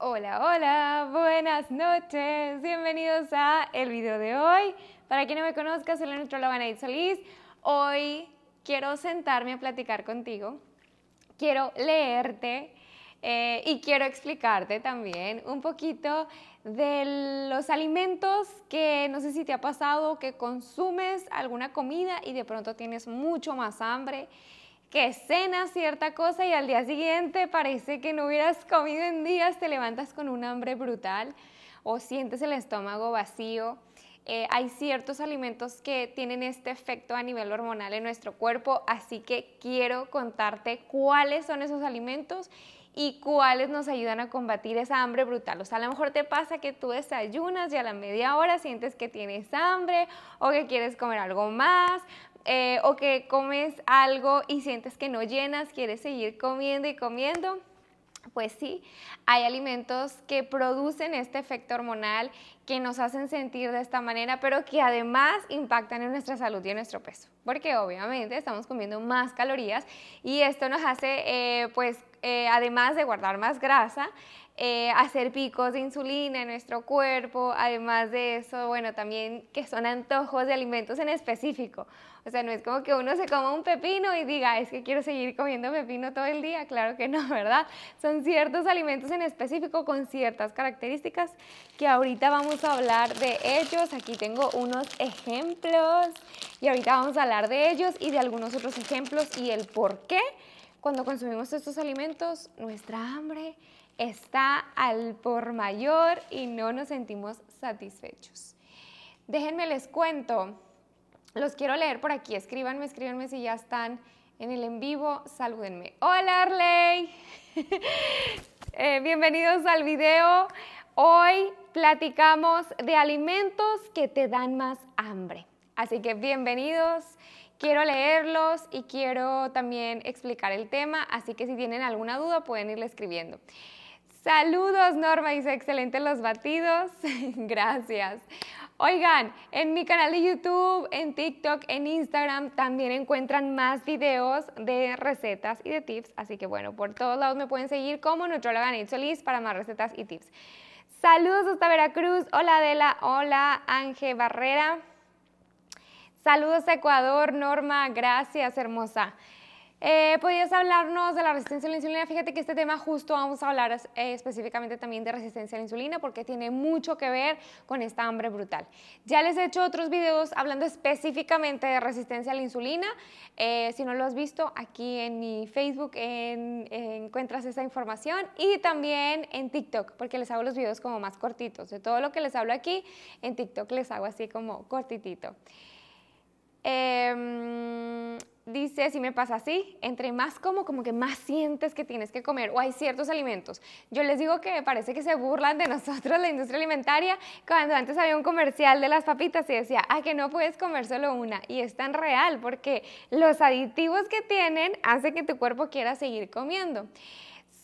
Hola, hola, buenas noches, bienvenidos a el video de hoy. Para quien no me conozca, soy la nutróloga Naid Solís. Hoy quiero sentarme a platicar contigo, quiero leerte eh, y quiero explicarte también un poquito de los alimentos que no sé si te ha pasado que consumes alguna comida y de pronto tienes mucho más hambre que cenas cierta cosa y al día siguiente parece que no hubieras comido en días, te levantas con un hambre brutal o sientes el estómago vacío. Eh, hay ciertos alimentos que tienen este efecto a nivel hormonal en nuestro cuerpo, así que quiero contarte cuáles son esos alimentos y cuáles nos ayudan a combatir esa hambre brutal. O sea, a lo mejor te pasa que tú desayunas y a la media hora sientes que tienes hambre o que quieres comer algo más eh, o que comes algo y sientes que no llenas, quieres seguir comiendo y comiendo. Pues sí, hay alimentos que producen este efecto hormonal que nos hacen sentir de esta manera, pero que además impactan en nuestra salud y en nuestro peso, porque obviamente estamos comiendo más calorías y esto nos hace, eh, pues, eh, además de guardar más grasa, eh, hacer picos de insulina en nuestro cuerpo, además de eso, bueno, también que son antojos de alimentos en específico. O sea, no es como que uno se coma un pepino y diga, es que quiero seguir comiendo pepino todo el día, claro que no, ¿verdad? Son ciertos alimentos en específico con ciertas características que ahorita vamos a hablar de ellos. Aquí tengo unos ejemplos y ahorita vamos a hablar de ellos y de algunos otros ejemplos y el por qué cuando consumimos estos alimentos nuestra hambre está al por mayor y no nos sentimos satisfechos. Déjenme les cuento, los quiero leer por aquí, escríbanme, escríbanme si ya están en el en vivo, salúdenme. Hola Arley, eh, bienvenidos al video. Hoy platicamos de alimentos que te dan más hambre. Así que bienvenidos, quiero leerlos y quiero también explicar el tema, así que si tienen alguna duda pueden irle escribiendo. Saludos Norma, dice excelente los batidos, gracias. Oigan, en mi canal de YouTube, en TikTok, en Instagram también encuentran más videos de recetas y de tips, así que bueno, por todos lados me pueden seguir como Nutróloga para más recetas y tips. Saludos hasta Veracruz. Hola Adela. Hola Ángel Barrera. Saludos a Ecuador, Norma. Gracias, hermosa. Eh, ¿Podrías hablarnos de la resistencia a la insulina? Fíjate que este tema justo vamos a hablar eh, específicamente también de resistencia a la insulina porque tiene mucho que ver con esta hambre brutal. Ya les he hecho otros videos hablando específicamente de resistencia a la insulina. Eh, si no lo has visto, aquí en mi Facebook encuentras esa información y también en TikTok porque les hago los videos como más cortitos. De todo lo que les hablo aquí, en TikTok les hago así como cortitito. Em, dice, si me pasa así, entre más como, como que más sientes que tienes que comer o hay ciertos alimentos. Yo les digo que parece que se burlan de nosotros, la industria alimentaria, cuando antes había un comercial de las papitas y decía, ah, que no puedes comer solo una. Y es tan real porque los aditivos que tienen hacen que tu cuerpo quiera seguir comiendo.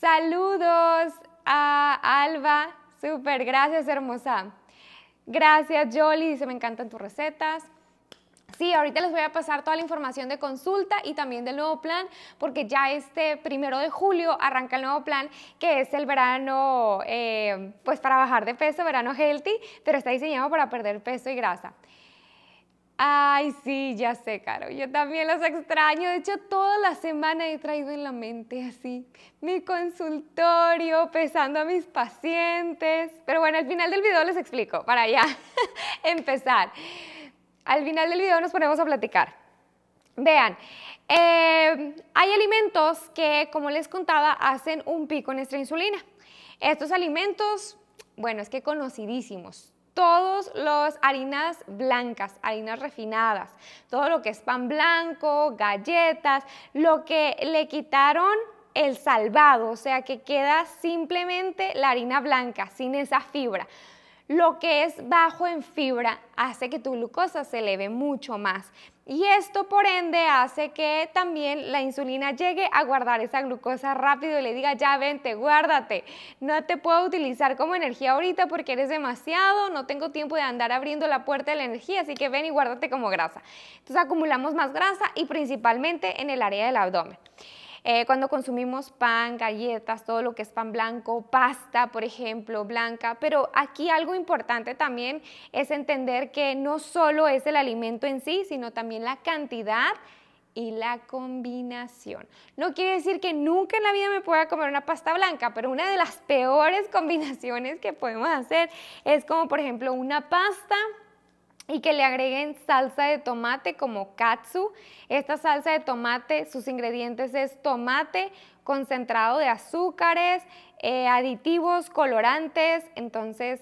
Saludos a Alba, súper gracias hermosa. Gracias Jolie, dice, me encantan tus recetas. Sí, ahorita les voy a pasar toda la información de consulta y también del nuevo plan, porque ya este primero de julio arranca el nuevo plan, que es el verano, eh, pues para bajar de peso, verano healthy, pero está diseñado para perder peso y grasa. Ay, sí, ya sé, Caro, yo también los extraño. De hecho, toda la semana he traído en la mente así mi consultorio, pesando a mis pacientes. Pero bueno, al final del video les explico, para ya empezar. Al final del video nos ponemos a platicar. Vean, em, hay alimentos que, como les contaba, hacen un pico en nuestra insulina. Estos alimentos, bueno, es que conocidísimos. Todos los harinas blancas, harinas refinadas, todo lo que es pan blanco, galletas, lo que le quitaron el salvado, o sea que queda simplemente la harina blanca, sin esa fibra lo que es bajo en fibra hace que tu glucosa se eleve mucho más. Y esto por ende hace que también la insulina llegue a guardar esa glucosa rápido y le diga, ya vente, guárdate, no te puedo utilizar como energía ahorita porque eres demasiado, no tengo tiempo de andar abriendo la puerta de la energía, así que ven y guárdate como grasa. Entonces acumulamos más grasa y principalmente en el área del abdomen. Eh, cuando consumimos pan, galletas, todo lo que es pan blanco, pasta, por ejemplo, blanca. Pero aquí algo importante también es entender que no solo es el alimento en sí, sino también la cantidad y la combinación. No quiere decir que nunca en la vida me pueda comer una pasta blanca, pero una de las peores combinaciones que podemos hacer es como por ejemplo una pasta y que le agreguen salsa de tomate como katsu. Esta salsa de tomate, sus ingredientes es tomate, concentrado de azúcares, eh, aditivos, colorantes, entonces,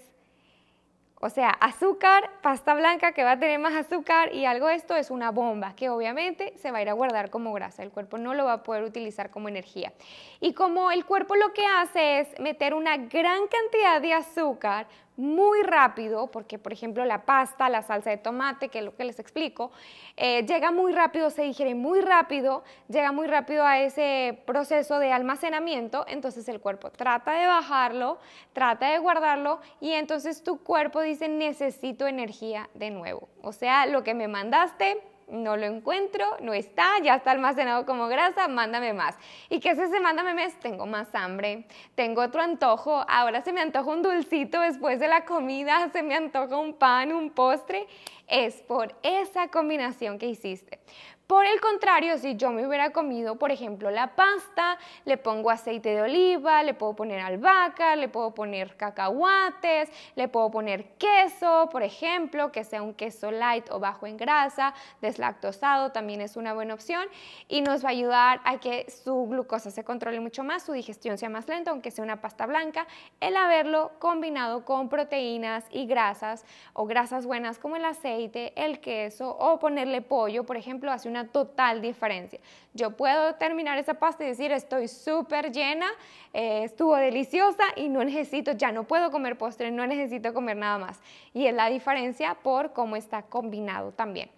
o sea, azúcar, pasta blanca que va a tener más azúcar y algo de esto es una bomba que obviamente se va a ir a guardar como grasa, el cuerpo no lo va a poder utilizar como energía. Y como el cuerpo lo que hace es meter una gran cantidad de azúcar, muy rápido, porque por ejemplo la pasta, la salsa de tomate, que es lo que les explico, eh, llega muy rápido, se digiere muy rápido, llega muy rápido a ese proceso de almacenamiento, entonces el cuerpo trata de bajarlo, trata de guardarlo y entonces tu cuerpo dice necesito energía de nuevo. O sea, lo que me mandaste, no lo encuentro, no está, ya está almacenado como grasa, mándame más. ¿Y qué es ese mándame más? Tengo más hambre, tengo otro antojo, ahora se me antoja un dulcito después de la comida, se me antoja un pan, un postre. Es por esa combinación que hiciste. Por el contrario, si yo me hubiera comido, por ejemplo, la pasta, le pongo aceite de oliva, le puedo poner albahaca, le puedo poner cacahuates, le puedo poner queso, por ejemplo, que sea un queso light o bajo en grasa, deslactosado también es una buena opción y nos va a ayudar a que su glucosa se controle mucho más, su digestión sea más lenta, aunque sea una pasta blanca, el haberlo combinado con proteínas y grasas o grasas buenas como el aceite, el queso o ponerle pollo, por ejemplo, hace un una total diferencia. Yo puedo terminar esa pasta y decir, estoy súper llena, eh, estuvo deliciosa y no necesito, ya no puedo comer postre, no necesito comer nada más. Y es la diferencia por cómo está combinado también.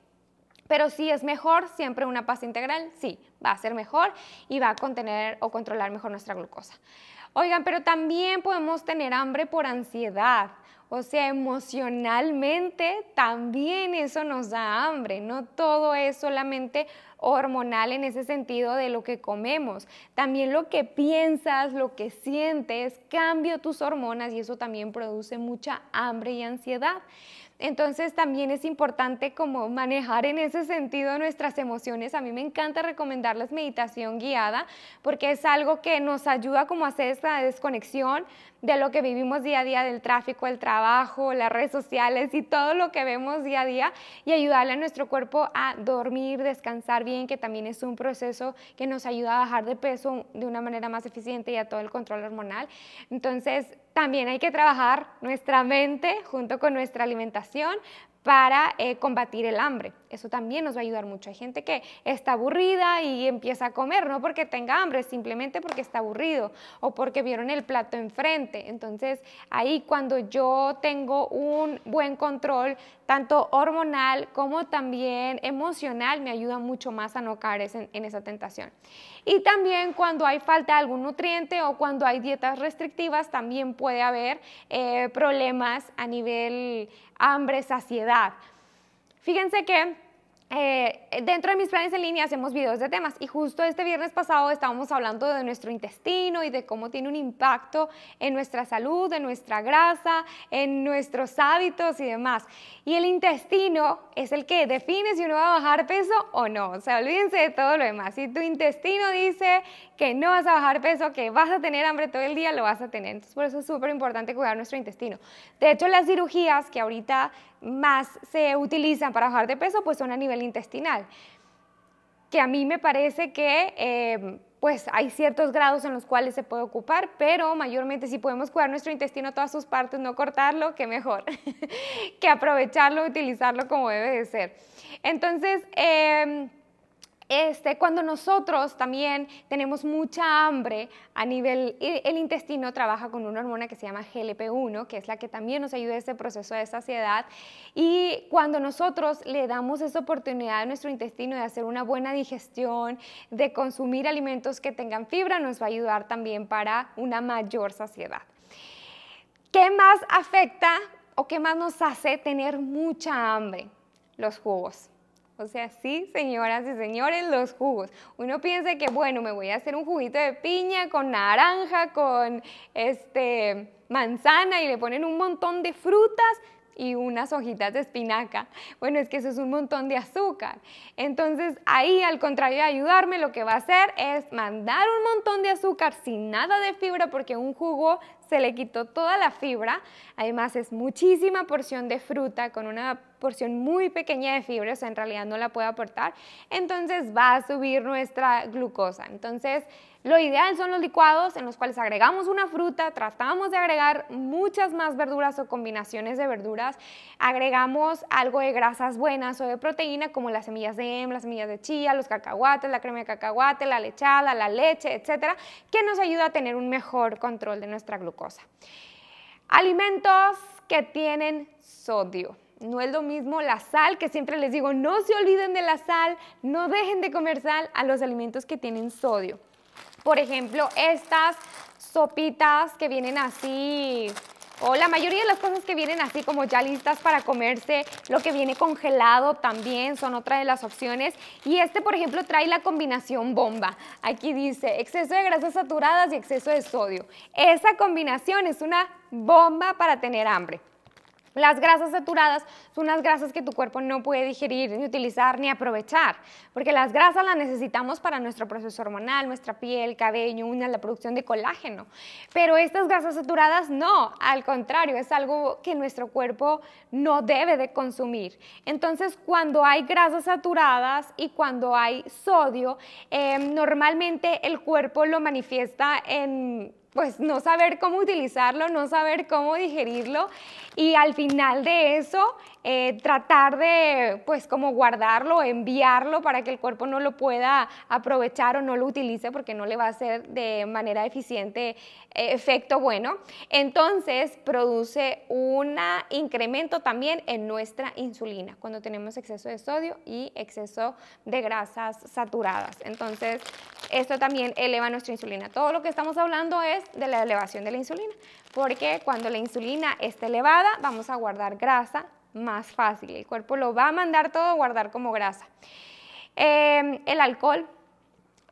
Pero si es mejor siempre una pasta integral, sí, va a ser mejor y va a contener o controlar mejor nuestra glucosa. Oigan, pero también podemos tener hambre por ansiedad o sea, emocionalmente también eso nos da hambre, no todo es solamente hormonal en ese sentido de lo que comemos. También lo que piensas, lo que sientes, cambia tus hormonas y eso también produce mucha hambre y ansiedad. Entonces también es importante como manejar en ese sentido nuestras emociones. A mí me encanta recomendarles meditación guiada porque es algo que nos ayuda como a hacer esa desconexión de lo que vivimos día a día, del tráfico, el trabajo, las redes sociales y todo lo que vemos día a día y ayudarle a nuestro cuerpo a dormir, descansar bien, que también es un proceso que nos ayuda a bajar de peso de una manera más eficiente y a todo el control hormonal. Entonces, también hay que trabajar nuestra mente junto con nuestra alimentación para eh, combatir el hambre. Eso también nos va a ayudar mucho. Hay gente que está aburrida y empieza a comer, no porque tenga hambre, simplemente porque está aburrido o porque vieron el plato enfrente. Entonces, ahí cuando yo tengo un buen control, tanto hormonal como también emocional, me ayuda mucho más a no caer en esa tentación. Y también cuando hay falta de algún nutriente o cuando hay dietas restrictivas, también puede haber eh, problemas a nivel hambre, saciedad. Fíjense que eh, dentro de mis planes en línea hacemos videos de temas y justo este viernes pasado estábamos hablando de nuestro intestino y de cómo tiene un impacto en nuestra salud, en nuestra grasa, en nuestros hábitos y demás. Y el intestino es el que define si uno va a bajar peso o no. O sea, olvídense de todo lo demás. Si tu intestino dice que no vas a bajar peso, que vas a tener hambre todo el día, lo vas a tener. Entonces, por eso es súper importante cuidar nuestro intestino. De hecho, las cirugías que ahorita más se utilizan para bajar de peso pues son a nivel intestinal, que a mí me parece que em, pues hay ciertos grados en los cuales se puede ocupar, pero mayormente si podemos cuidar nuestro intestino todas sus partes, no cortarlo, que mejor que aprovecharlo, utilizarlo como debe de ser. Entonces, em, este, cuando nosotros también tenemos mucha hambre a eh, el intestino trabaja con una hormona que se llama GLP-1, que es la que también nos ayuda a este proceso de saciedad. Y cuando nosotros le damos esa oportunidad a nuestro intestino de hacer una buena digestión, de consumir alimentos que tengan fibra, nos va a ayudar también para una mayor saciedad. ¿Qué más afecta o qué más nos hace tener mucha hambre? Los jugos. O sea, sí, señoras y señores, los jugos. Uno piensa que, bueno, me voy a hacer un juguito de piña con naranja, con este manzana y le ponen un montón de frutas y unas hojitas de espinaca. Bueno, es que eso es un montón de azúcar. Entonces ahí, al contrario de ayudarme, lo que va a hacer es mandar un montón de azúcar sin nada de fibra porque un jugo se le quitó toda la fibra. Además es muchísima porción de fruta con una porción muy pequeña de fibra, en realidad no la puede aportar, entonces va a subir nuestra glucosa. Entonces, lo ideal son los licuados en los cuales agregamos una fruta, tratamos de agregar muchas más verduras o combinaciones de verduras, agregamos algo de grasas buenas o de proteína como las semillas de hem, las semillas de chía, los cacahuates, la crema de cacahuate, la lechada, la leche, etcétera, que nos ayuda a tener un mejor control de nuestra glucosa. Alimentos que tienen sodio no es lo mismo la sal, que siempre les digo, no se olviden de la sal, no dejen de comer sal a los alimentos que tienen sodio. Por ejemplo, estas sopitas que vienen así, o la mayoría de las cosas que vienen así como ya listas para comerse, lo que viene congelado también son otra de las opciones. Y este, por ejemplo, trae la combinación bomba. Aquí dice exceso de grasas saturadas y exceso de sodio. Esa combinación es una bomba para tener hambre. Las grasas saturadas son unas grasas que tu cuerpo no puede digerir, ni utilizar, ni aprovechar, porque las grasas las necesitamos para nuestro proceso hormonal, nuestra piel, cabello, una, la producción de colágeno. Pero estas grasas saturadas no, al contrario, es algo que nuestro cuerpo no debe de consumir. Entonces, cuando hay grasas saturadas y cuando hay sodio, eh, normalmente el cuerpo lo manifiesta en pues no saber cómo utilizarlo, no saber cómo digerirlo y al final de eso eh, tratar de, pues, como guardarlo, enviarlo para que el cuerpo no lo pueda aprovechar o no lo utilice porque no le va a hacer de manera eficiente eh, efecto bueno. Entonces, produce un incremento también en nuestra insulina cuando tenemos exceso de sodio y exceso de grasas saturadas. Entonces, esto también eleva nuestra insulina. Todo lo que estamos hablando es de la elevación de la insulina, porque cuando la insulina está elevada, vamos a guardar grasa más fácil. El cuerpo lo va a mandar todo a guardar como grasa. Em, el alcohol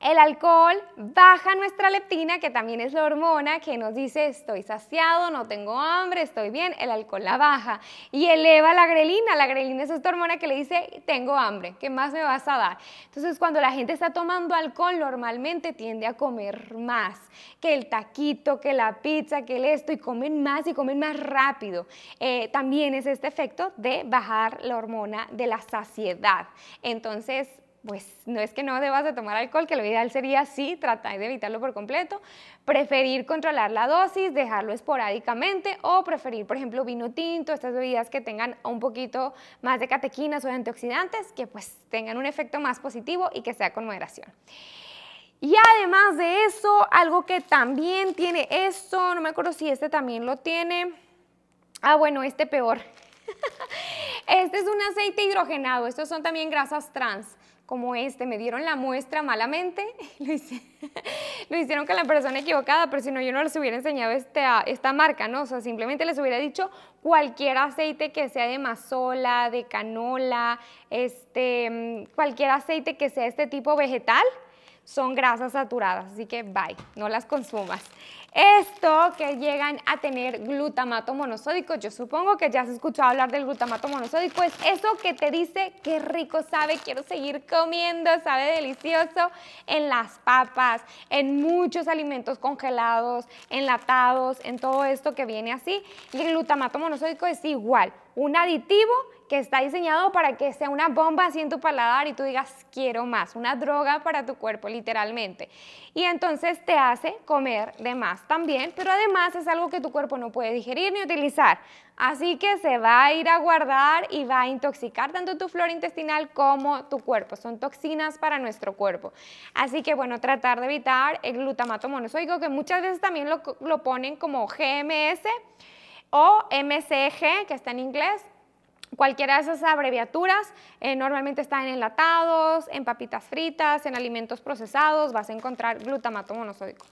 el alcohol baja nuestra leptina, que también es la hormona que nos dice estoy saciado, no tengo hambre, estoy bien. El alcohol la baja y eleva la grelina. La grelina es esta hormona que le dice tengo hambre, ¿qué más me vas a dar? Entonces cuando la gente está tomando alcohol normalmente tiende a comer más que el taquito, que la pizza, que el esto y comen más y comen más rápido. Eh, también es este efecto de bajar la hormona de la saciedad. Entonces pues no es que no debas de tomar alcohol, que lo ideal sería sí, tratar de evitarlo por completo, preferir controlar la dosis, dejarlo esporádicamente o preferir, por ejemplo, vino tinto, estas bebidas que tengan un poquito más de catequinas o de antioxidantes, que pues tengan un efecto más positivo y que sea con moderación. Y además de eso, algo que también tiene esto, no me acuerdo si este también lo tiene. Ah, bueno, este peor. Este es un aceite hidrogenado, estos son también grasas trans como este, me dieron la muestra malamente, lo, hicieron con la persona equivocada, pero si no, yo no les hubiera enseñado esta, esta marca, ¿no? O sea, simplemente les hubiera dicho cualquier aceite que sea de mazola, de canola, este, mm, cualquier aceite que sea este tipo vegetal, son grasas saturadas, así que bye, no las consumas. Esto que llegan a tener glutamato monosódico, yo supongo que ya has escuchado hablar del glutamato monosódico, es eso que te dice qué rico sabe, quiero seguir comiendo, sabe delicioso en las papas, en muchos alimentos congelados, enlatados, en todo esto que viene así. Y el glutamato monosódico es igual, un aditivo que está diseñado para que sea una bomba así en tu paladar y tú digas quiero más, una droga para tu cuerpo literalmente. Y entonces te hace comer de más también, pero además es algo que tu cuerpo no puede digerir ni utilizar. Así que se va a ir a guardar y va a intoxicar tanto tu flora intestinal como tu cuerpo. Son toxinas para nuestro cuerpo. Así que bueno, tratar de evitar el glutamato monosódico, que muchas veces también lo, lo ponen como GMS o MCG, que está en inglés, Cualquiera de esas abreviaturas eh, normalmente están en enlatados, en papitas fritas, en alimentos procesados, vas a encontrar glutamato monosódico.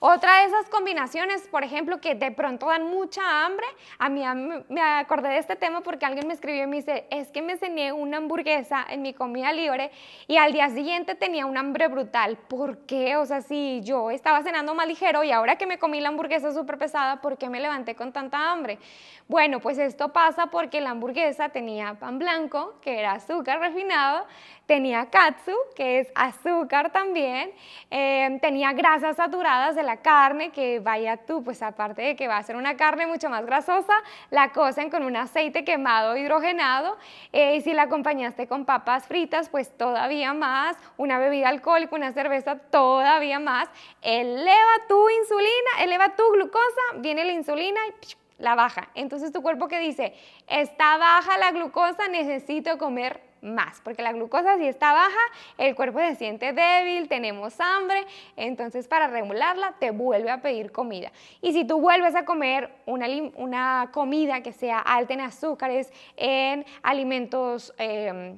Otra de esas combinaciones, por ejemplo, que de pronto dan mucha hambre, a mí me acordé de este tema porque alguien me escribió y me dice, es que me cené una hamburguesa en mi comida libre y al día siguiente tenía un hambre brutal. ¿Por qué? O sea, si yo estaba cenando más ligero y ahora que me comí la hamburguesa súper pesada, ¿por qué me levanté con tanta hambre? Bueno, pues esto pasa porque la hamburguesa tenía pan blanco, que era azúcar refinado, tenía katsu, que es azúcar también, em, tenía grasas saturadas de la carne, que vaya tú, pues aparte de que va a ser una carne mucho más grasosa, la cocen con un aceite quemado hidrogenado, eh, y si la acompañaste con papas fritas, pues todavía más, una bebida alcohólica, una cerveza, todavía más, eleva tu insulina, eleva tu glucosa, viene la insulina y la baja. Entonces tu cuerpo que dice, está baja la glucosa, necesito comer más, porque la glucosa si está baja, el cuerpo se siente débil, tenemos hambre, entonces para regularla te vuelve a pedir comida. Y si tú vuelves a comer una, comida que sea alta en azúcares, en alimentos em,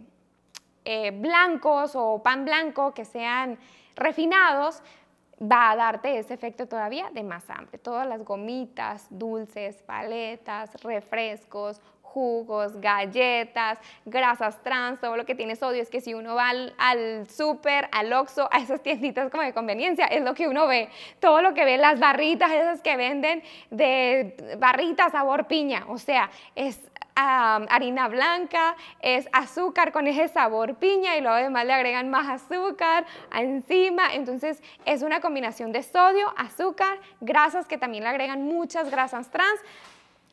eh, blancos o pan blanco que sean refinados, va a darte ese efecto todavía de más hambre. Todas las gomitas, dulces, paletas, refrescos, jugos, galletas, grasas trans, todo lo que tiene sodio, es que si uno va al, super, súper, al Oxxo, a esas tienditas como de conveniencia, es lo que uno ve, todo lo que ve, las barritas, esas que venden de barritas sabor piña, o sea, es harina blanca, es azúcar con ese sabor piña y luego además le agregan más azúcar encima. Entonces es una combinación de sodio, azúcar, grasas que también le agregan muchas grasas trans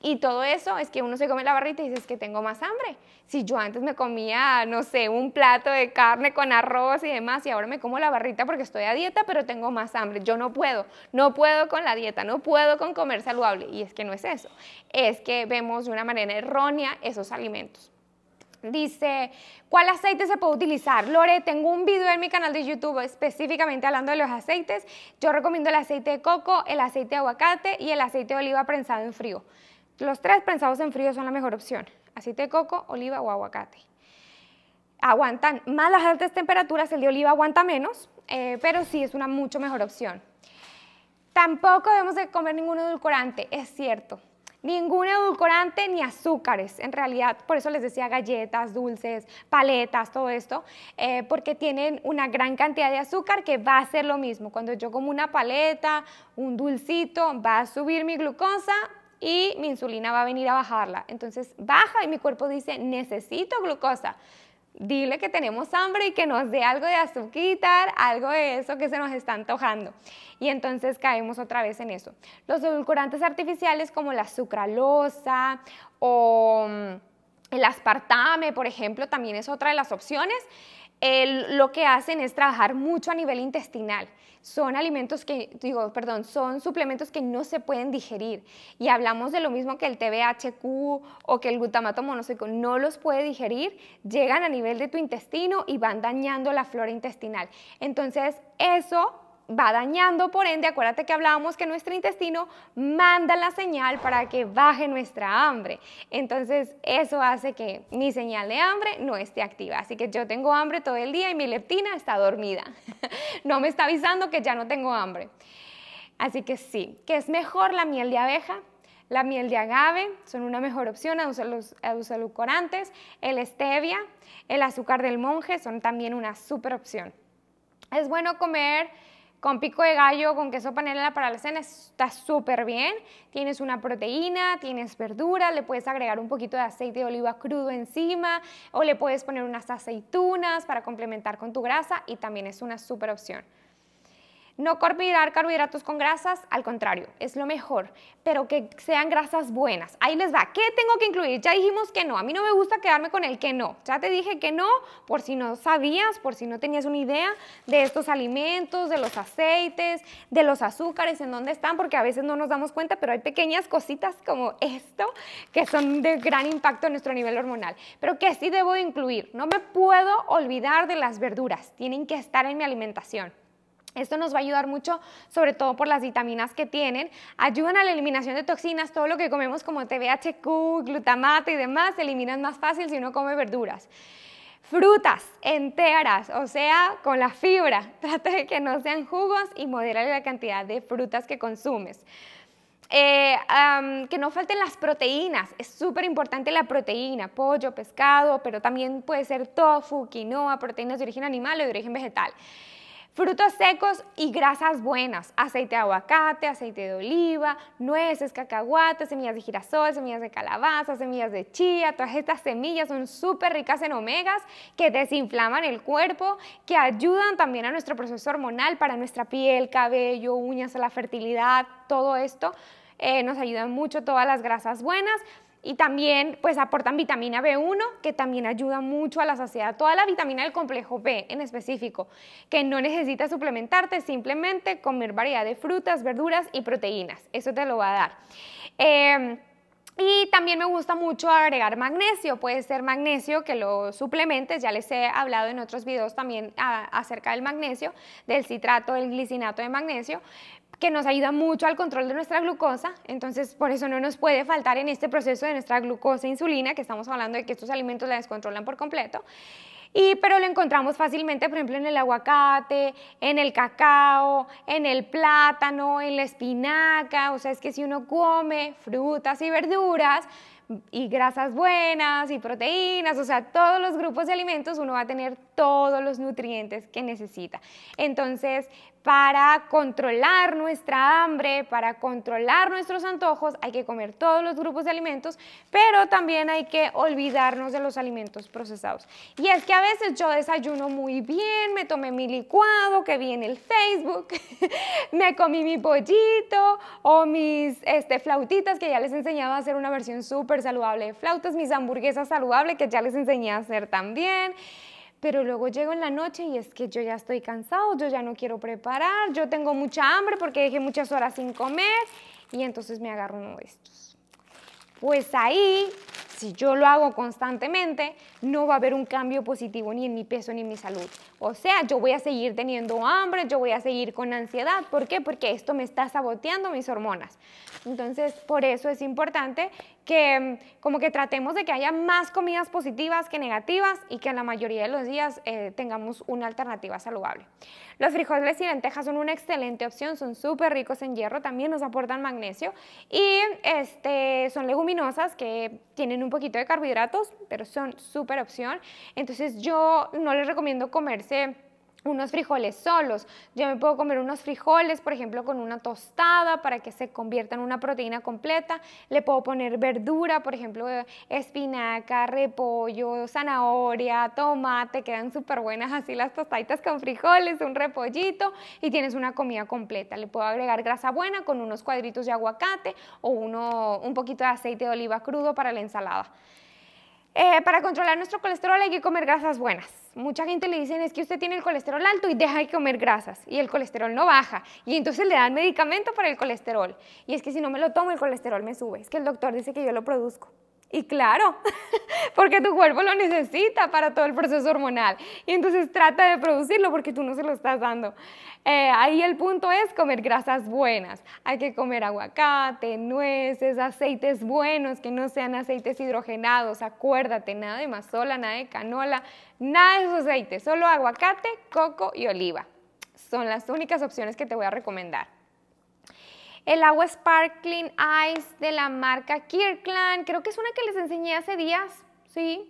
y todo eso es que uno se come la barrita y es que tengo más hambre. Si yo antes me comía, no sé, un plato de carne con arroz y demás, y ahora me como la barrita porque estoy a dieta, pero tengo más hambre. Yo no puedo, no puedo con la dieta, no puedo con comer saludable. Y es que no es eso, es que vemos de una manera errónea esos alimentos. Dice, ¿cuál aceite se puede utilizar? Lore, tengo un video en mi canal de YouTube específicamente hablando de los aceites. Yo recomiendo el aceite de coco, el aceite de aguacate y el aceite de oliva prensado en frío. Los tres prensados en frío son la mejor opción, aceite de coco, oliva o aguacate. Aguantan más las altas temperaturas, el de oliva aguanta menos, eh, pero sí es una mucho mejor opción. Tampoco debemos de comer ningún edulcorante, es cierto. Ningún edulcorante ni azúcares, en realidad, por eso les decía galletas, dulces, paletas, todo esto, eh, porque tienen una gran cantidad de azúcar que va a ser lo mismo. Cuando yo como una paleta, un dulcito, va a subir mi glucosa, y mi insulina va a venir a bajarla. Entonces baja y mi cuerpo dice, necesito glucosa. Dile que tenemos hambre y que nos dé algo de azúcar, algo de eso que se nos está antojando. Y entonces caemos otra vez en eso. Los edulcorantes artificiales como la sucralosa o mm, el aspartame, por ejemplo, también es otra de las opciones lo que hacen es trabajar mucho a nivel intestinal. Son alimentos que, digo, perdón, son suplementos que no se pueden digerir. Y hablamos de lo mismo que el TBHQ o que el glutamato monosódico no los puede digerir, llegan a nivel de tu intestino y van dañando la flora intestinal. Entonces, eso va dañando, por ende, acuérdate que hablábamos que nuestro intestino manda la señal para que baje nuestra hambre. Entonces, eso hace que mi señal de hambre no esté activa. Así que yo tengo hambre todo el día y mi leptina está dormida. no me está avisando que ya no tengo hambre. Así que sí, que es mejor la miel de abeja, la miel de agave son una mejor opción, edulcorantes, el stevia, el azúcar del monje son también una super opción. Es bueno comer con pico de gallo, con queso panela para la cena, está súper bien. Tienes una proteína, tienes verdura, le puedes agregar un poquito de aceite de oliva crudo encima o le puedes poner unas aceitunas para complementar con tu grasa y también es una súper opción. No combinar carbohidratos con grasas, al contrario, es lo mejor, pero que sean grasas buenas. Ahí les va. ¿Qué tengo que incluir? Ya dijimos que no. A mí no me gusta quedarme con el que no. Ya te dije que no por si no sabías, por si no tenías una idea de estos alimentos, de los aceites, de los azúcares, en dónde están, porque a veces no nos damos cuenta, pero hay pequeñas cositas como esto que son de gran impacto en nuestro nivel hormonal. Pero que sí debo incluir. No me puedo olvidar de las verduras. Tienen que estar en mi alimentación. Esto nos va a ayudar mucho, sobre todo por las vitaminas que tienen. Ayudan a la eliminación de toxinas, todo lo que comemos como TBHQ, glutamato y demás, se eliminan más fácil si uno come verduras. Frutas enteras, o sea, con la fibra. Trata de que no sean jugos y modera la cantidad de frutas que consumes. Eh, que no falten las proteínas, es súper importante la proteína, pollo, pescado, pero también puede ser tofu, quinoa, proteínas de origen animal o de origen vegetal. Frutos secos y grasas buenas, aceite de aguacate, aceite de oliva, nueces, cacahuates, semillas de girasol, semillas de calabaza, semillas de chía. Todas estas semillas son súper ricas en omegas que desinflaman el cuerpo, que ayudan también a nuestro proceso hormonal para nuestra piel, cabello, uñas, la fertilidad, todo esto. Eh, nos ayudan mucho todas las grasas buenas, y también pues aportan vitamina B1 que también ayuda mucho a la saciedad, toda la vitamina del complejo B en específico, que no necesitas suplementarte, simplemente comer variedad de frutas, verduras y proteínas, eso te lo va a dar. Em, y también me gusta mucho agregar magnesio, puede ser magnesio que lo suplementes, ya les he hablado en otros videos también acerca del magnesio, del citrato, del glicinato de magnesio, que nos ayuda mucho al control de nuestra glucosa, entonces por eso no nos puede faltar en este proceso de nuestra glucosa e insulina, que estamos hablando de que estos alimentos la descontrolan por completo. Y, pero lo encontramos fácilmente, por ejemplo, en el aguacate, en el cacao, en el plátano, en la espinaca. O sea, es que si uno come frutas y verduras y grasas buenas y proteínas, o sea, todos los grupos de alimentos, uno va a tener todos los nutrientes que necesita. Entonces, para controlar nuestra hambre, para controlar nuestros antojos, hay que comer todos los grupos de alimentos, pero también hay que olvidarnos de los alimentos procesados. Y es que a veces yo desayuno muy bien, me tomé mi licuado que vi en el Facebook, me comí mi pollito o mis este, flautitas que ya les enseñaba a hacer una versión súper saludable de flautas, mis hamburguesas saludables que ya les enseñé a hacer también pero luego llego en la noche y es que yo ya estoy cansado, yo ya no quiero preparar, yo tengo mucha hambre porque dejé muchas horas sin comer y entonces me agarro uno de estos. Pues ahí, si yo lo hago constantemente, no va a haber un cambio positivo ni en mi peso ni en mi salud. O sea, yo voy a seguir teniendo hambre, yo voy a seguir con ansiedad. ¿Por qué? Porque esto me está saboteando mis hormonas. Entonces, por eso es importante que mm, como que tratemos de que haya más comidas positivas que negativas y que en la mayoría de los días eh, tengamos una alternativa saludable. Los frijoles y lentejas son una excelente opción, son súper ricos en hierro, también nos aportan magnesio y este, son leguminosas que tienen un poquito de carbohidratos, pero son súper opción. Entonces yo no les recomiendo comerse unos frijoles solos. Yo me puedo comer unos frijoles, por ejemplo, con una tostada para que se convierta en una proteína completa. Le puedo poner verdura, por ejemplo, espinaca, repollo, zanahoria, tomate, quedan súper buenas así las tostaditas con frijoles, un repollito y tienes una comida completa. Le puedo agregar grasa buena con unos cuadritos de aguacate o un poquito de aceite de oliva crudo para la ensalada. Eh, para controlar nuestro colesterol hay que comer grasas buenas. Mucha gente le dice: es que usted tiene el colesterol alto y deja de comer grasas y el colesterol no baja. Y entonces le dan medicamento para el colesterol. Y es que si no me lo tomo el colesterol me sube. Es que el doctor dice que yo lo produzco. Y claro, porque tu cuerpo lo necesita para todo el proceso hormonal. Y entonces trata de producirlo porque tú no se lo estás dando. Eh, ahí el punto es comer grasas buenas. Hay que comer aguacate, nueces, aceites buenos que no sean aceites hidrogenados. Acuérdate, nada de mazola, nada de canola, nada de esos aceites. Solo aguacate, coco y oliva. Son las únicas opciones que te voy a recomendar el agua Sparkling Ice de la marca Kirkland. Creo que es una que les enseñé hace días, ¿sí?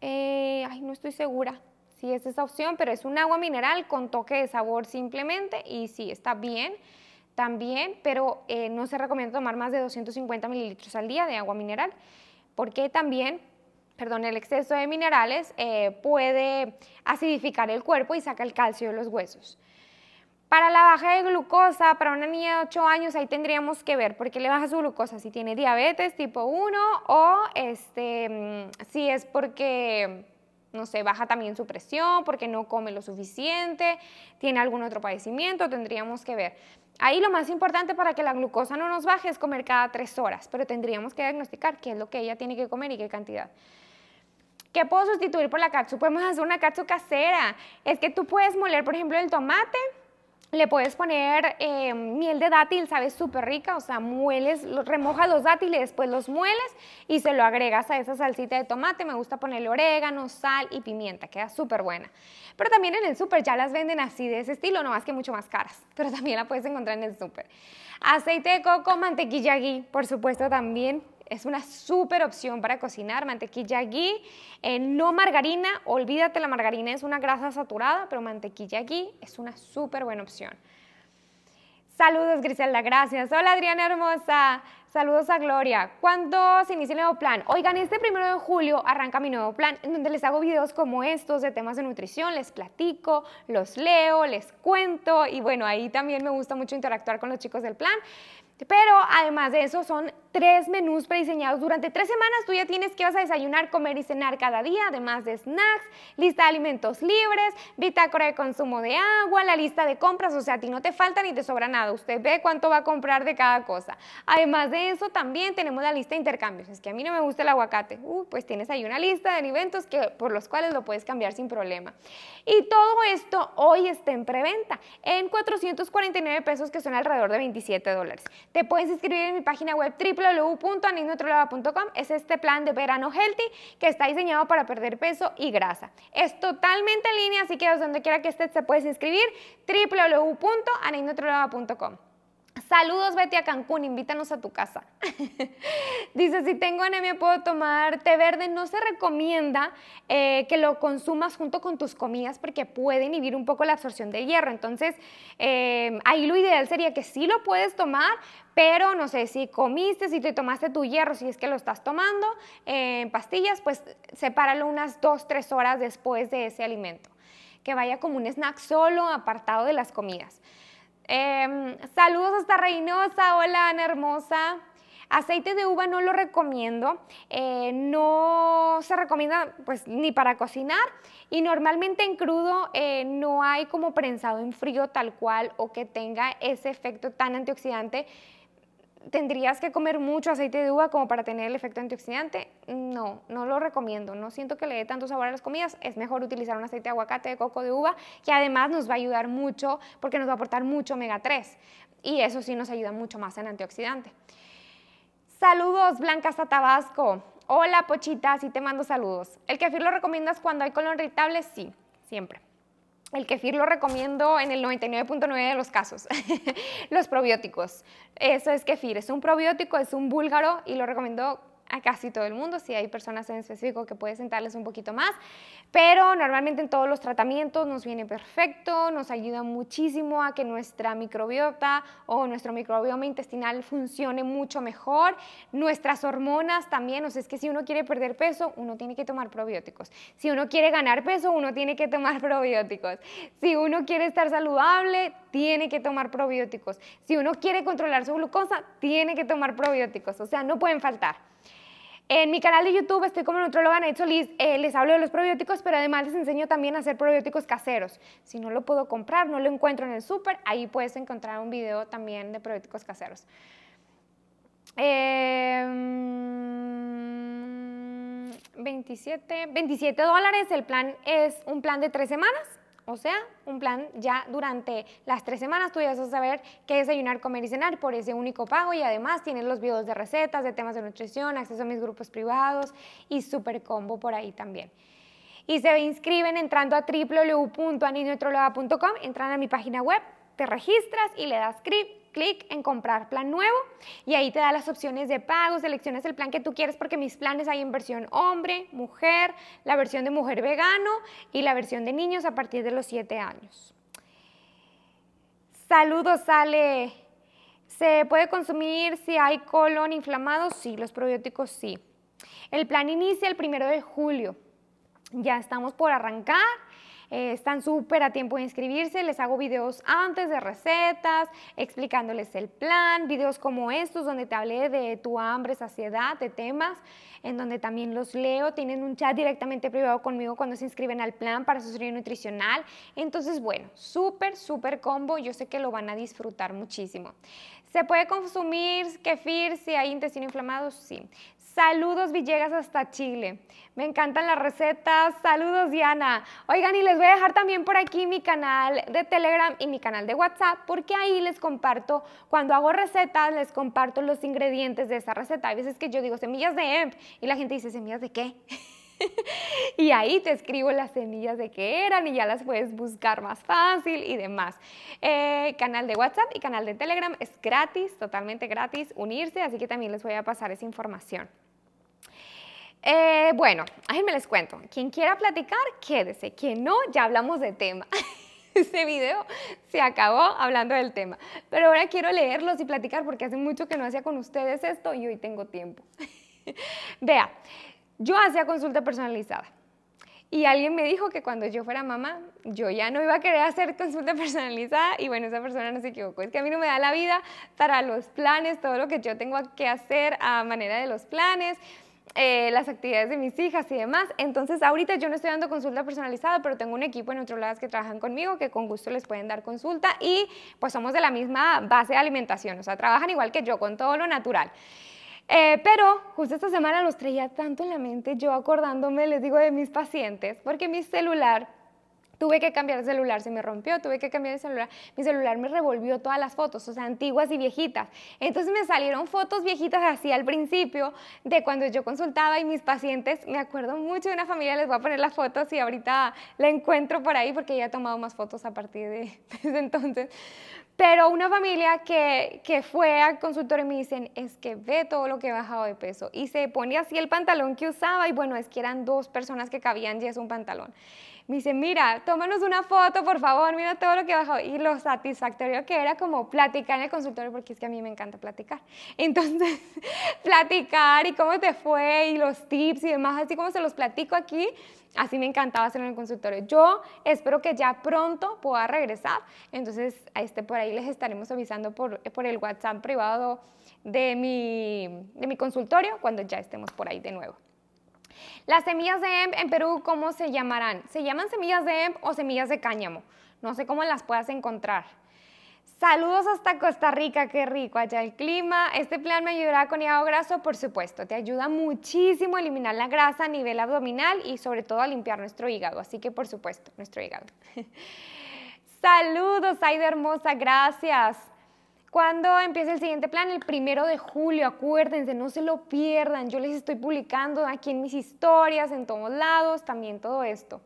Eh, ay, no estoy segura si es esa opción, pero es un agua mineral con toque de sabor simplemente y sí, está bien también, pero eh, no se recomienda tomar más de 250 mililitros al día de agua mineral, porque también, perdón, el exceso de minerales eh, puede acidificar el cuerpo y saca el calcio de los huesos. Para la baja de glucosa, para una niña de 8 años, ahí tendríamos que ver por qué le baja su glucosa, si tiene diabetes tipo 1 o este, mm, si es porque, no sé, baja también su presión, porque no come lo suficiente, tiene algún otro padecimiento, tendríamos que ver. Ahí lo más importante para que la glucosa no nos baje es comer cada 3 horas, pero tendríamos que diagnosticar qué es lo que ella tiene que comer y qué cantidad. ¿Qué puedo sustituir por la catsup? Podemos hacer una catsup casera. Es que tú puedes moler, por ejemplo, el tomate le puedes poner eh, miel de dátil, sabes súper rica, o sea, mueles, remojas los dátiles, después los mueles y se lo agregas a esa salsita de tomate. Me gusta ponerle orégano, sal y pimienta, queda súper buena. Pero también en el súper ya las venden así de ese estilo, no más que mucho más caras, pero también la puedes encontrar en el súper. Aceite de coco, mantequilla ghee, por supuesto también, es una súper opción para cocinar, mantequilla aquí no margarina, olvídate la margarina, es una grasa saturada, pero mantequilla aquí es una súper buena opción. Saludos Griselda, gracias. Hola Adriana Hermosa, saludos a Gloria. ¿Cuándo se inicia el nuevo plan? Oigan, este primero de julio arranca mi nuevo plan, en donde les hago videos como estos de temas de nutrición, les platico, los leo, les cuento y bueno, ahí también me gusta mucho interactuar con los chicos del plan. Pero además de eso son tres menús prediseñados. Durante tres semanas tú ya tienes que vas a desayunar, comer y cenar cada día, además de snacks, lista de alimentos libres, bitácora de consumo de agua, la lista de compras, o sea, a ti no te falta ni te sobra nada. Usted ve cuánto va a comprar de cada cosa. Además de eso, también tenemos la lista de intercambios. Es que a mí no me gusta el aguacate. Uh, pues tienes ahí una lista de alimentos que, por los cuales lo puedes cambiar sin problema. Y todo esto hoy está en preventa, en 449 pesos que son alrededor de 27 dólares. Te puedes inscribir en mi página web triple www.anisnutrolava.com es este plan de verano healthy que está diseñado para perder peso y grasa. Es totalmente en línea, así que donde quiera que estés se puedes inscribir www.anisnutrolava.com. Saludos, Betty a Cancún, invítanos a tu casa. Dice, si tengo anemia puedo tomar té verde. No se recomienda eh, que lo consumas junto con tus comidas porque puede inhibir un poco la absorción de hierro. Entonces, em, ahí lo ideal sería que sí lo puedes tomar, pero no sé, si comiste, si te tomaste tu hierro, si es que lo estás tomando en pastillas, pues sepáralo unas dos, tres horas después de ese alimento. Que vaya como un snack solo, apartado de las comidas. Eh, saludos hasta Reynosa, hola Ana hermosa. Aceite de uva no lo recomiendo, eh, no se recomienda pues ni para cocinar y normalmente en crudo eh, no hay como prensado en frío tal cual o que tenga ese efecto tan antioxidante ¿Tendrías que comer mucho aceite de uva como para tener el efecto antioxidante? No, no lo recomiendo. No siento que le dé tanto sabor a las comidas. Es mejor utilizar un aceite de aguacate, de coco, de uva, que además nos va a ayudar mucho porque nos va a aportar mucho omega 3. Y eso sí nos ayuda mucho más en antioxidante. Saludos, Blancas a Tabasco. Hola, Pochita, sí te mando saludos. ¿El café lo recomiendas cuando hay colon irritable? Sí, siempre. El kefir lo recomiendo en el 99.9 de los casos. los probióticos. Eso es kefir. Es un probiótico, es un búlgaro y lo recomiendo casi todo el mundo, si hay personas en específico que puede sentarles un poquito más, pero normalmente en todos los tratamientos nos viene perfecto, nos ayuda muchísimo a que nuestra microbiota o nuestro microbioma intestinal funcione mucho mejor, nuestras hormonas también, o sea, es que si uno quiere perder peso, uno tiene que tomar probióticos, si uno quiere ganar peso, uno tiene que tomar probióticos, si uno quiere estar saludable, tiene que tomar probióticos, si uno quiere controlar su glucosa, tiene que tomar probióticos, o sea, no pueden faltar. En mi canal de YouTube estoy como otro lo Solís, Liz, eh, les hablo de los probióticos, pero además les enseño también a hacer probióticos caseros. Si no lo puedo comprar, no lo encuentro en el súper, ahí puedes encontrar un video también de probióticos caseros. 27, em, 27 dólares, el plan es un plan de tres semanas. O sea, un plan ya durante las tres semanas tú ya vas a saber qué desayunar, comer y cenar por ese único pago y además tienes los videos de recetas, de temas de nutrición, acceso a mis grupos privados y super combo por ahí también. Y se inscriben entrando a www.anisneutrologa.com, entran a mi página web, te registras y le das clic clic en comprar plan nuevo y ahí te da las opciones de pago, seleccionas el plan que tú quieres porque mis planes hay en versión hombre, mujer, la versión de mujer vegano y la versión de niños a partir de los 7 años. Saludos, sale. ¿Se puede consumir si hay colon inflamado? Sí, los probióticos sí. El plan inicia el primero de julio. Ya estamos por arrancar eh, están súper a tiempo de inscribirse, les hago videos antes de recetas, explicándoles el plan, videos como estos donde te hablé de tu hambre, saciedad, de temas, en donde también los leo, tienen un chat directamente privado conmigo cuando se inscriben al plan para asesoría nutricional, entonces bueno, súper, súper combo, yo sé que lo van a disfrutar muchísimo. ¿Se puede consumir kefir si hay intestino inflamado? Sí. Saludos Villegas hasta Chile. Me encantan las recetas. Saludos Diana. Oigan, y les voy a dejar también por aquí mi canal de Telegram y mi canal de WhatsApp, porque ahí les comparto, cuando hago recetas, les comparto los ingredientes de esa receta. A veces que yo digo semillas de hemp y la gente dice, ¿semillas de qué? y ahí te escribo las semillas de qué eran y ya las puedes buscar más fácil y demás. Eh, canal de WhatsApp y canal de Telegram es gratis, totalmente gratis unirse, así que también les voy a pasar esa información. Eh, bueno, me les cuento. Quien quiera platicar, quédese. Quien no, ya hablamos de tema. este video se acabó hablando del tema. Pero ahora quiero leerlos y platicar porque hace mucho que no hacía con ustedes esto y hoy tengo tiempo. Vea, yo hacía consulta personalizada. Y alguien me dijo que cuando yo fuera mamá, yo ya no iba a querer hacer consulta personalizada y bueno, esa persona no se equivocó. Es que a mí no me da la vida para los planes, todo lo que yo tengo que hacer a manera de los planes. Eh, las actividades de mis hijas y demás. Entonces, ahorita yo no estoy dando consulta personalizada, pero tengo un equipo en otros lado que trabajan conmigo que con gusto les pueden dar consulta y pues somos de la misma base de alimentación, o sea, trabajan igual que yo, con todo lo natural. Eh, pero justo esta semana los traía tanto en la mente, yo acordándome, les digo, de mis pacientes, porque mi celular Tuve que cambiar el celular, se me rompió, tuve que cambiar el celular. Mi celular me revolvió todas las fotos, o sea, antiguas y viejitas. Entonces me salieron fotos viejitas así al principio de cuando yo consultaba y mis pacientes, me acuerdo mucho de una familia, les voy a poner las fotos y ahorita la encuentro por ahí porque ya he tomado más fotos a partir de, entonces. Pero una familia que, que fue al consultorio y me dicen, es que ve todo lo que he bajado de peso. Y se pone así el pantalón que usaba y bueno, es que eran dos personas que cabían y es un pantalón me dice, mira, tómanos una foto, por favor, mira todo lo que bajó. Y lo satisfactorio que era como platicar en el consultorio, porque es que a mí me encanta platicar. Entonces, platicar y cómo te fue y los tips y demás, así como se los platico aquí, así me encantaba hacerlo en el consultorio. Yo espero que ya pronto pueda regresar. Entonces, a este, por ahí les estaremos avisando por, el WhatsApp privado de mi consultorio cuando ya estemos por ahí de nuevo. Las semillas de hemp en Perú, ¿cómo se llamarán? ¿Se llaman semillas de hemp o semillas de cáñamo? No sé cómo las puedas encontrar. Saludos hasta Costa Rica, qué rico allá el clima. Este plan me ayudará con hígado graso, por supuesto. Te ayuda muchísimo a eliminar la grasa a nivel abdominal y sobre todo a limpiar nuestro hígado. Así que, por supuesto, nuestro hígado. Saludos, Aida hermosa, gracias. Cuando empieza el siguiente plan? El primero de julio, acuérdense, no se lo pierdan. Yo les estoy publicando aquí en mis historias, en todos lados, también todo esto.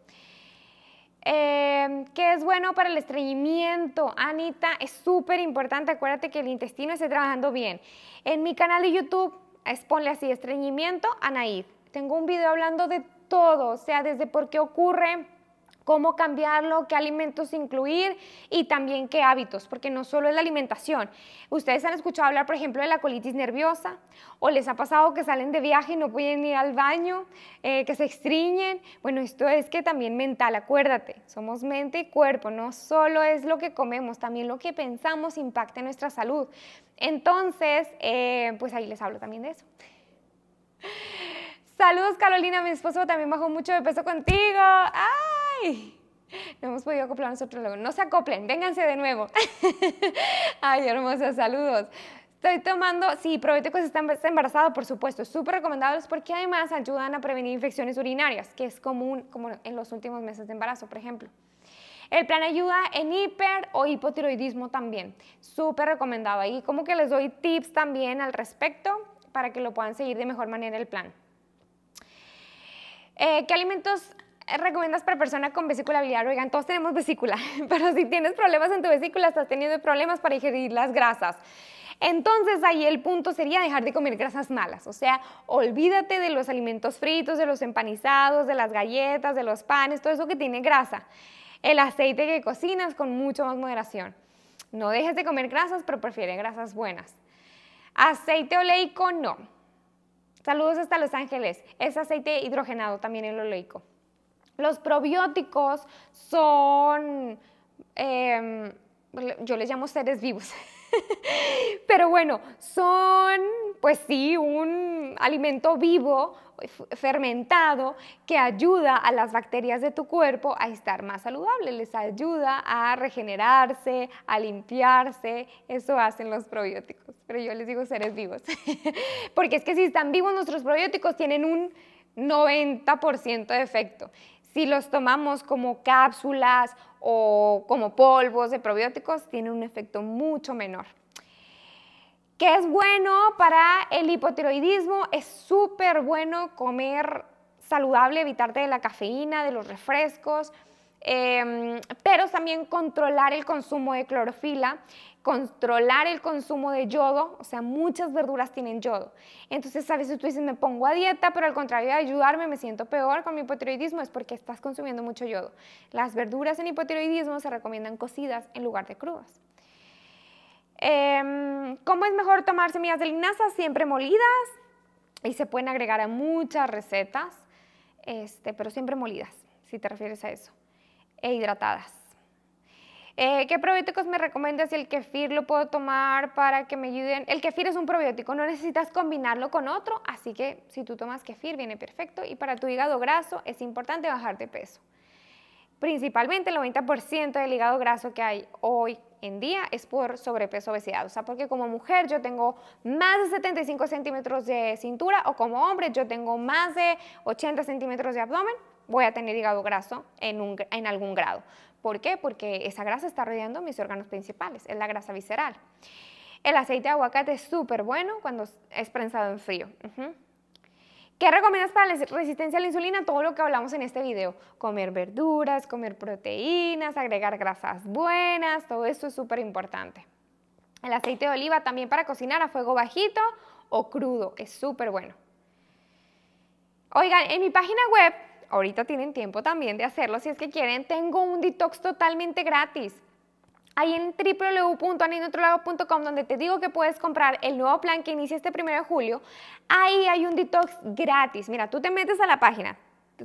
Eh, ¿Qué es bueno para el estreñimiento? Anita, es súper importante, acuérdate que el intestino esté trabajando bien. En mi canal de YouTube, es, ponle así, estreñimiento, Anaid. Tengo un video hablando de todo, o sea, desde por qué ocurre cómo cambiarlo, qué alimentos incluir y también qué hábitos, porque no solo es la alimentación. Ustedes han escuchado hablar, por ejemplo, de la colitis nerviosa o les ha pasado que salen de viaje y no pueden ir al baño, eh, que se estriñen. Bueno, esto es que también mental, acuérdate, somos mente y cuerpo, no solo es lo que comemos, también lo que pensamos impacta en nuestra salud. Entonces, eh, pues ahí les hablo también de eso. Saludos Carolina, mi esposo también bajó mucho de peso contigo. ¡Ah! No hemos podido acoplar nosotros luego. No se acoplen, vénganse de nuevo. Ay, hermosos, saludos. Estoy tomando, sí, probióticos está embarazado, por supuesto, súper recomendables porque además ayudan a prevenir infecciones urinarias, que es común como en los últimos meses de embarazo, por ejemplo. El plan ayuda en hiper o hipotiroidismo también, súper recomendado. Y como que les doy tips también al respecto para que lo puedan seguir de mejor manera el plan. Eh, ¿Qué alimentos recomiendas para persona con vesícula biliar? Oigan, todos tenemos vesícula, pero si tienes problemas en tu vesícula, estás teniendo problemas para ingerir las grasas. Entonces ahí el punto sería dejar de comer grasas malas, o sea, olvídate de los alimentos fritos, de los empanizados, de las galletas, de los panes, todo eso que tiene grasa. El aceite que cocinas con mucho más moderación. No dejes de comer grasas, pero prefiere grasas buenas. Aceite oleico no. Saludos hasta Los Ángeles. Es aceite hidrogenado también el oleico. Los probióticos son, em, yo les llamo seres vivos, pero bueno, son pues sí un alimento vivo, fermentado, que ayuda a las bacterias de tu cuerpo a estar más saludables, les ayuda a regenerarse, a limpiarse, eso hacen los probióticos, pero yo les digo seres vivos, porque es que si están vivos nuestros probióticos tienen un 90% de efecto. Si los tomamos como cápsulas o como polvos de probióticos, tiene un efecto mucho menor. ¿Qué es bueno para el hipotiroidismo? Es súper bueno comer saludable, evitarte de la cafeína, de los refrescos, em, pero también controlar el consumo de clorofila, controlar el consumo de yodo, o sea, muchas verduras tienen yodo. Entonces, a veces tú dices, me pongo a dieta, pero al contrario de ayudarme, me siento peor con mi hipotiroidismo, es porque estás consumiendo mucho yodo. Las verduras en hipotiroidismo se recomiendan cocidas en lugar de crudas. Em, ¿Cómo es mejor tomar semillas de linaza? Siempre molidas y se pueden agregar a muchas recetas, este, pero siempre molidas, si te refieres a eso, e hidratadas. Eh, ¿Qué probióticos me recomiendas? ¿El kefir lo puedo tomar para que me ayuden? El kefir es un probiótico, no necesitas combinarlo con otro, así que si tú tomas kefir viene perfecto y para tu hígado graso es importante bajar de peso. Principalmente el 90% del hígado graso que hay hoy en día es por sobrepeso obesidad. O sea, porque como mujer yo tengo más de 75 centímetros de cintura o como hombre yo tengo más de 80 centímetros de abdomen voy a tener hígado graso en, algún grado. ¿Por qué? Porque esa grasa está rodeando mis órganos principales, es la grasa visceral. El aceite de aguacate es súper bueno cuando es prensado en frío. ¿Qué recomiendas para la resistencia a la insulina? Todo lo que hablamos en este video. Comer verduras, comer proteínas, agregar grasas buenas, todo eso es súper importante. El aceite de oliva también para cocinar a fuego bajito o crudo, es súper bueno. Oigan, en mi página web ahorita tienen tiempo también de hacerlo si es que quieren, tengo un detox totalmente gratis ahí en www.aninotrolago.com, donde te digo que puedes comprar el nuevo plan que inicia este 1 de julio, ahí hay un detox gratis. Mira, tú te metes a la página,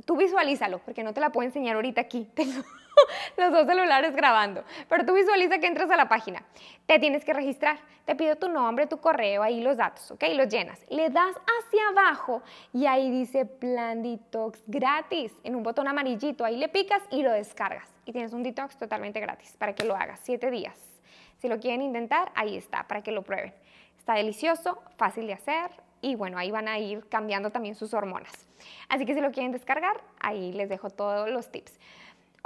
tú visualízalo, porque no te la puedo enseñar ahorita aquí. Tengo los dos celulares grabando. Pero tú visualiza que entras a la página. Te tienes que registrar. Te pido tu nombre, tu correo, ahí los datos, ¿ok? Los llenas. Le das hacia abajo y ahí dice plan detox gratis en un botón amarillito. Ahí le picas y lo descargas. Y tienes un detox totalmente gratis para que lo hagas. Siete días. Si lo quieren intentar, ahí está, para que lo prueben. Está delicioso, fácil de hacer, y bueno, ahí van a ir cambiando también sus hormonas. Así que si lo quieren descargar, ahí les dejo todos los tips.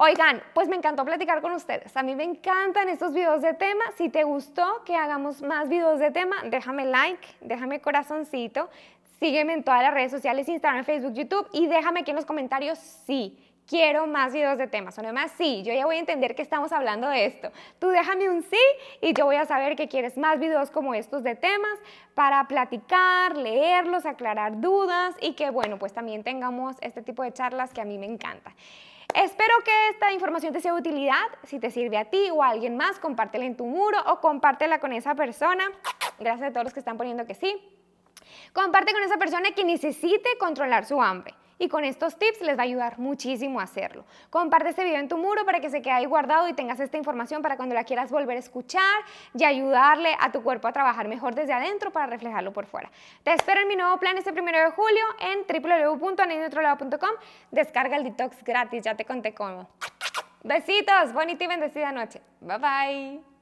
Oigan, pues me encantó platicar con ustedes. A mí me encantan estos videos de tema. Si te gustó que hagamos más videos de tema, déjame like, déjame corazoncito, sígueme en todas las redes sociales, Instagram, Facebook, YouTube y déjame aquí en los comentarios si quiero más videos de temas. O no más, sí, yo ya voy a entender que estamos hablando de esto. Tú déjame un sí y yo voy a saber que quieres más videos como estos de temas para platicar, leerlos, aclarar dudas y que, bueno, pues también tengamos este tipo de charlas que a mí me encanta. Espero que esta información te sea de utilidad. Si te sirve a ti o a alguien más, compártela en tu muro o compártela con esa persona. Gracias a todos los que están poniendo que sí. Comparte con esa persona que necesite controlar su hambre y con estos tips les va a ayudar muchísimo a hacerlo. Comparte este video en tu muro para que se quede ahí guardado y tengas esta información para cuando la quieras volver a escuchar y ayudarle a tu cuerpo a trabajar mejor desde adentro para reflejarlo por fuera. Te espero en mi nuevo plan este primero de julio en www.anidotrolado.com. Descarga el detox gratis, ya te conté cómo. Besitos, bonita y bendecida noche. Bye bye.